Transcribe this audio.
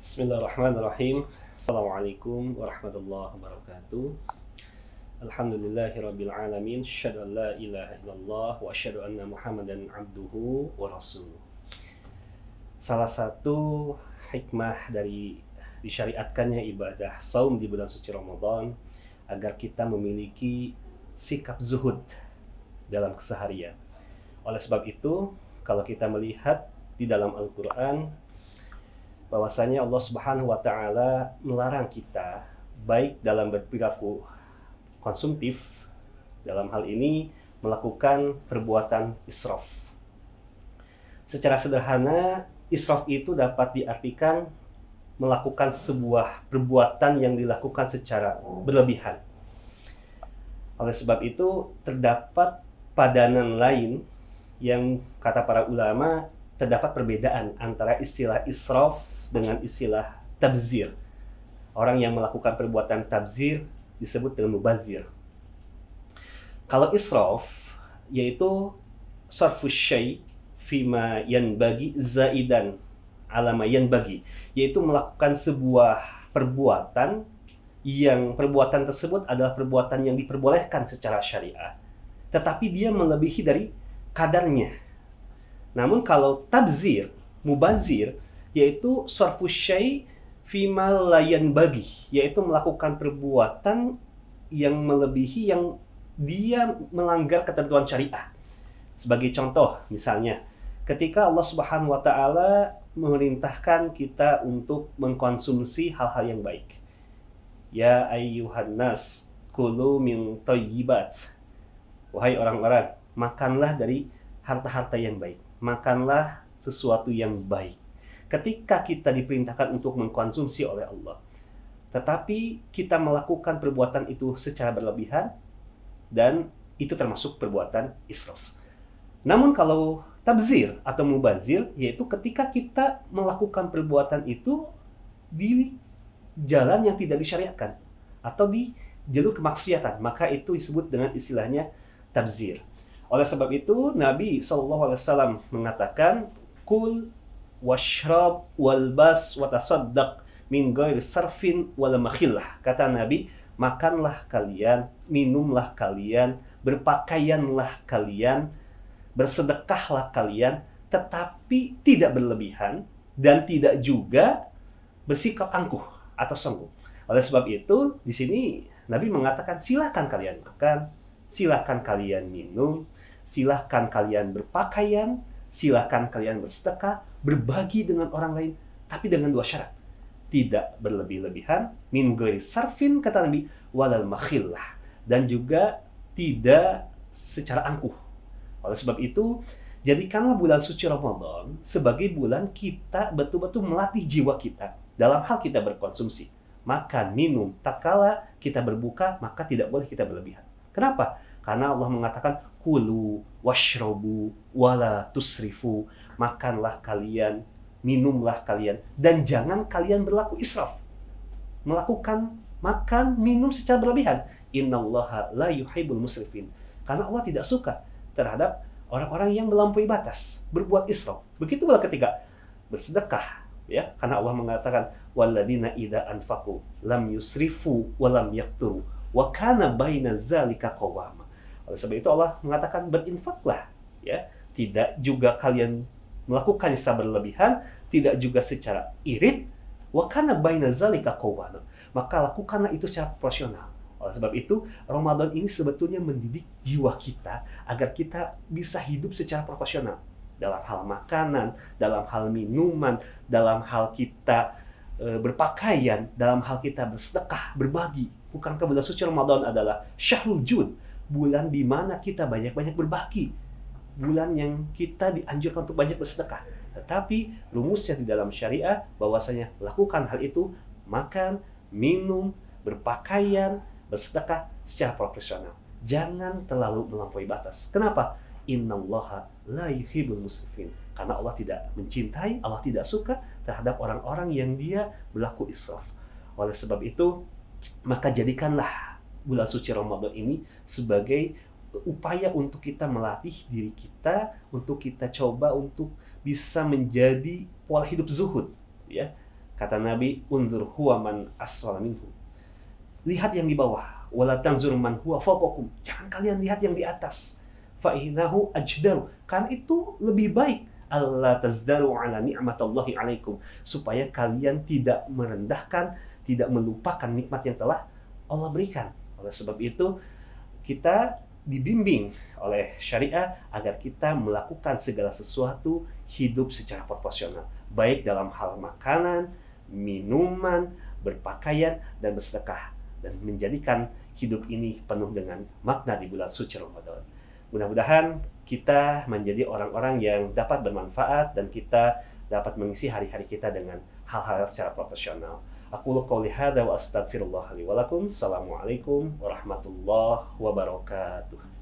Bismillahirrahmanirrahim. Assalamualaikum warahmatullahi wabarakatuh. Alhamdulillahi rabbil alamin. Asyhadu an la ilaha illallah wa asyhadu anna Muhammadan abduhu wa rasuluh. Salah satu hikmah dari disyariatkannya ibadah saum di bulan suci Ramadan agar kita memiliki sikap zuhud dalam keseharian. Oleh sebab itu, kalau kita melihat di dalam Al-Qur'an bahwasanya Allah Subhanahu wa taala melarang kita baik dalam berperilaku konsumtif dalam hal ini melakukan perbuatan israf. Secara sederhana, israf itu dapat diartikan melakukan sebuah perbuatan yang dilakukan secara berlebihan. Oleh sebab itu, terdapat padanan lain yang kata para ulama terdapat perbedaan antara istilah israf dengan istilah tabzir. Orang yang melakukan perbuatan tabzir disebut dengan mubazir. Kalau israf yaitu sarfu syai fima bagi zaidan alama bagi yaitu melakukan sebuah perbuatan yang perbuatan tersebut adalah perbuatan yang diperbolehkan secara syariah tetapi dia melebihi dari kadarnya namun kalau tabzir, mubazir, yaitu sorfu syai fima bagi, yaitu melakukan perbuatan yang melebihi yang dia melanggar ketentuan syariah. Sebagai contoh, misalnya, ketika Allah Subhanahu wa taala memerintahkan kita untuk mengkonsumsi hal-hal yang baik. Ya ayyuhan nas, kulu min toyibat. Wahai orang-orang, makanlah dari harta-harta yang baik makanlah sesuatu yang baik. Ketika kita diperintahkan untuk mengkonsumsi oleh Allah, tetapi kita melakukan perbuatan itu secara berlebihan dan itu termasuk perbuatan israf. Namun kalau tabzir atau mubazir yaitu ketika kita melakukan perbuatan itu di jalan yang tidak disyariatkan atau di jalur kemaksiatan, maka itu disebut dengan istilahnya tabzir. Oleh sebab itu Nabi saw mengatakan kul washrab walbas watasaddaq min ghair sarfin wal makhillah. Kata Nabi, makanlah kalian, minumlah kalian, berpakaianlah kalian, bersedekahlah kalian, tetapi tidak berlebihan dan tidak juga bersikap angkuh atau sombong. Oleh sebab itu, di sini Nabi mengatakan silakan kalian makan, silakan kalian minum, Silahkan kalian berpakaian, silahkan kalian bersedekah, berbagi dengan orang lain, tapi dengan dua syarat. Tidak berlebih-lebihan, min sarfin kata Nabi, walal makhillah. Dan juga tidak secara angkuh. Oleh sebab itu, jadikanlah bulan suci Ramadan sebagai bulan kita betul-betul melatih jiwa kita dalam hal kita berkonsumsi. Makan, minum, tak kala kita berbuka, maka tidak boleh kita berlebihan. Kenapa? Karena Allah mengatakan kulu washrobu wala tusrifu makanlah kalian minumlah kalian dan jangan kalian berlaku israf melakukan makan minum secara berlebihan innallaha la yuhibbul musrifin karena Allah tidak suka terhadap orang-orang yang melampaui batas berbuat israf begitu pula ketika bersedekah ya karena Allah mengatakan walladina ida anfaku lam yusrifu walam yaktu wa kana baina zalika qawama oleh sebab itu Allah mengatakan berinfaklah ya. Tidak juga kalian melakukan secara berlebihan, tidak juga secara irit. Wa kana baina zalika Maka lakukanlah itu secara proporsional. Oleh sebab itu, Ramadan ini sebetulnya mendidik jiwa kita agar kita bisa hidup secara profesional dalam hal makanan, dalam hal minuman, dalam hal kita e, berpakaian, dalam hal kita bersedekah, berbagi. Bukankah bulan suci Ramadan adalah syahrul jud, bulan di mana kita banyak-banyak berbagi, bulan yang kita dianjurkan untuk banyak bersedekah. Tetapi rumusnya di dalam syariah bahwasanya lakukan hal itu makan, minum, berpakaian, bersedekah secara profesional. Jangan terlalu melampaui batas. Kenapa? Innallaha la yuhibbul musrifin. Karena Allah tidak mencintai, Allah tidak suka terhadap orang-orang yang dia berlaku israf. Oleh sebab itu, maka jadikanlah bulan suci Ramadan ini sebagai upaya untuk kita melatih diri kita untuk kita coba untuk bisa menjadi pola hidup zuhud ya kata Nabi unzur huwa man minhu lihat yang di bawah wala tanzur man huwa fokokum. jangan kalian lihat yang di atas fa inahu ajdaru kan itu lebih baik Allah tazdaru ala ni'matallahi alaikum supaya kalian tidak merendahkan tidak melupakan nikmat yang telah Allah berikan oleh sebab itu, kita dibimbing oleh syariah agar kita melakukan segala sesuatu hidup secara proporsional, baik dalam hal makanan, minuman, berpakaian, dan bersedekah, dan menjadikan hidup ini penuh dengan makna di bulan suci Ramadan. Mudah-mudahan kita menjadi orang-orang yang dapat bermanfaat dan kita dapat mengisi hari-hari kita dengan hal-hal secara profesional. Aku qouli hadza wa astaghfirullah li wa Assalamualaikum warahmatullahi wabarakatuh.